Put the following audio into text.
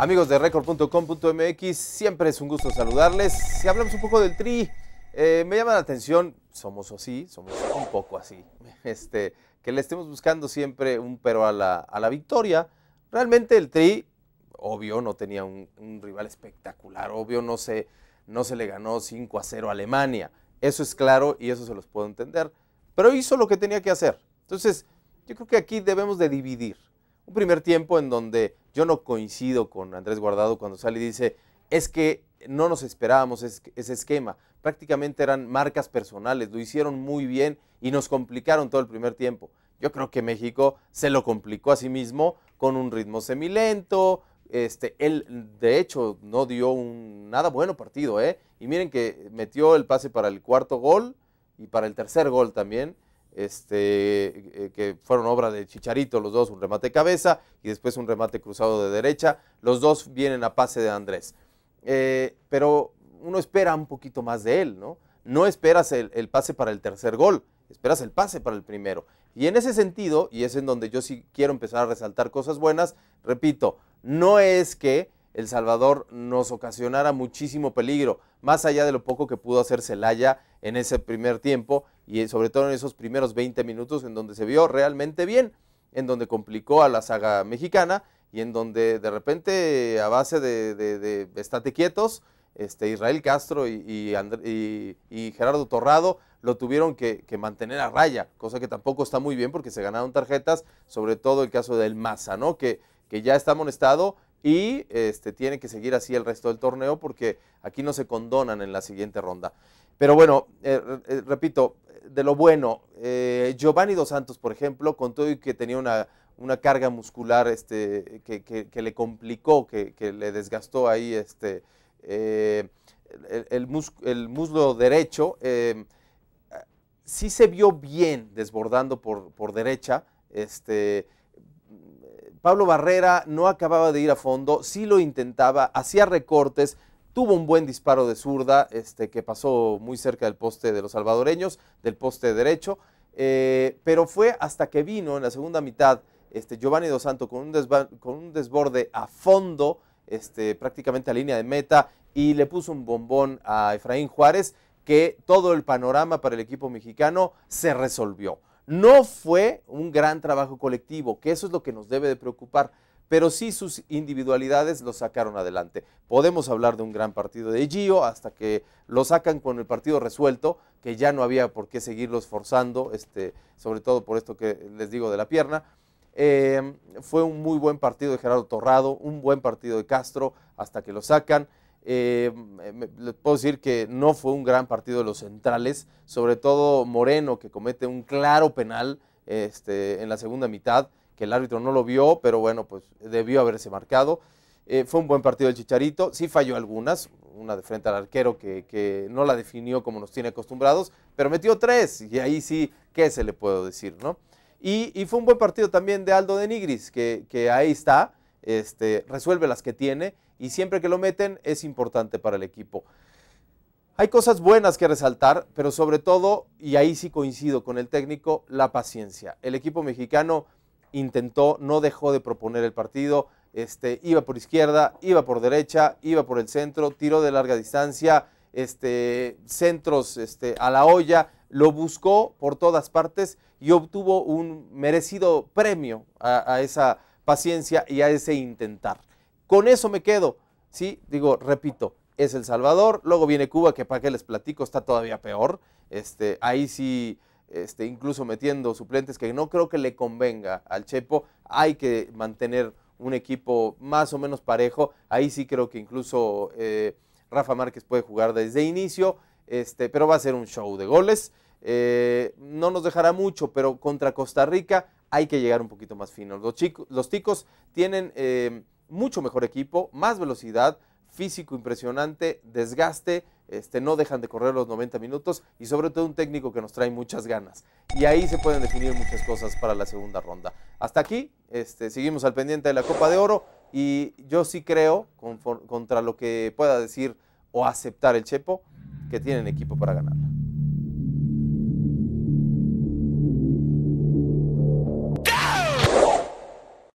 Amigos de record.com.mx, siempre es un gusto saludarles. Si hablamos un poco del tri, eh, me llama la atención, somos así, somos un poco así, este, que le estemos buscando siempre un pero a la, victoria. Realmente el tri, obvio, no tenía un, rival espectacular, obvio, no se, no se le ganó 5 a 0 a Alemania. Eso es claro y eso se los puedo entender. Pero hizo lo que tenía que hacer. Entonces, yo creo que aquí debemos de dividir. Un primer tiempo en donde yo no coincido con Andrés Guardado cuando sale y dice, es que no nos esperábamos ese esquema. Prácticamente eran marcas personales, lo hicieron muy bien y nos complicaron todo el primer tiempo. Yo creo que México se lo complicó a sí mismo con un ritmo semilento. Este, él, de hecho, no dio un nada bueno partido. ¿eh? Y miren que metió el pase para el cuarto gol y para el tercer gol también este, eh, que fueron obra de Chicharito, los dos, un remate cabeza y después un remate cruzado de derecha. Los dos vienen a pase de Andrés. Eh, pero uno espera un poquito más de él, ¿no? No esperas el, pase para el tercer gol, esperas el pase para el primero. Y en ese sentido, y es en donde yo sí quiero empezar a resaltar cosas buenas, repito, no es que El Salvador nos ocasionara muchísimo peligro, más allá de lo poco que pudo hacer Celaya en ese primer tiempo y eh, sobre todo en esos primeros 20 minutos en donde se vio realmente bien, en donde complicó a la saga mexicana y en donde de repente a base de, estate quietos, este, Israel Castro y, y, Gerardo Torrado lo tuvieron que, mantener a raya, cosa que tampoco está muy bien porque se ganaron tarjetas, sobre todo el caso del Maza, ¿no? que, que ya está amonestado y este, tiene que seguir así el resto del torneo porque aquí no se condonan en la siguiente ronda. Pero bueno, eh, eh, repito, de lo bueno, eh, Giovanni Dos Santos, por ejemplo, con todo y que tenía una, carga muscular este, que, le complicó, que, le desgastó ahí este, el, muslo derecho. sí se vio bien desbordando por, derecha. Este, Pablo Barrera no acababa de ir a fondo, sí lo intentaba, hacía recortes, Tuvo un buen disparo de zurda este, que pasó muy cerca del poste de los salvadoreños, del poste derecho, eh, pero fue hasta que vino en la segunda mitad este, Giovanni Dos Santo con un, desborde a fondo, este, prácticamente a línea de meta, y le puso un bombón a Efraín Juárez que todo el panorama para el equipo mexicano se resolvió. No fue un gran trabajo colectivo, que eso es lo que nos debe de preocupar pero sí sus individualidades lo sacaron adelante. Podemos hablar de un gran partido de Gio hasta que lo sacan con el partido resuelto, que ya no había por qué seguirlos forzando, este, sobre todo por esto que les digo de la pierna. Em, fue un muy buen partido de Gerardo Torrado, un buen partido de Castro hasta que lo sacan. Em, les puedo decir que no fue un gran partido de los centrales, sobre todo Moreno que comete un claro penal este, en la segunda mitad que el árbitro no lo vio, pero bueno, pues debió haberse marcado. Eh, fue un buen partido el Chicharito, sí falló algunas, una de frente al arquero que, no la definió como nos tiene acostumbrados, pero metió tres y ahí sí, ¿qué se le puedo decir, no? Y, fue un buen partido también de Aldo de Nigris, que, que ahí está, este, resuelve las que tiene y siempre que lo meten es importante para el equipo. Hay cosas buenas que resaltar, pero sobre todo, y ahí sí coincido con el técnico, la paciencia. El equipo mexicano intentó, no dejó de proponer el partido, este, iba por izquierda, iba por derecha, iba por el centro, tiró de larga distancia, este, centros este, a la olla, lo buscó por todas partes y obtuvo un merecido premio a, esa paciencia y a ese intentar. Con eso me quedo, ¿sí? Digo, repito, es El Salvador, luego viene Cuba, que para qué les platico, está todavía peor. Este, ahí sí este, incluso metiendo suplentes que no creo que le convenga al Chepo. Hay que mantener un equipo más o menos parejo. Ahí sí creo que incluso eh, Rafa Márquez puede jugar desde inicio, este, pero va a ser un show de goles. Eh, no nos dejará mucho, pero contra Costa Rica hay que llegar un poquito más fino. Los, chicos, ticos tienen eh, mucho mejor equipo, más velocidad, físico impresionante, desgaste, este, no dejan de correr los 90 minutos y sobre todo un técnico que nos trae muchas ganas. Y ahí se pueden definir muchas cosas para la segunda ronda. Hasta aquí, este, seguimos al pendiente de la Copa de Oro y yo sí creo, contra lo que pueda decir o aceptar el Chepo, que tienen equipo para ganarla.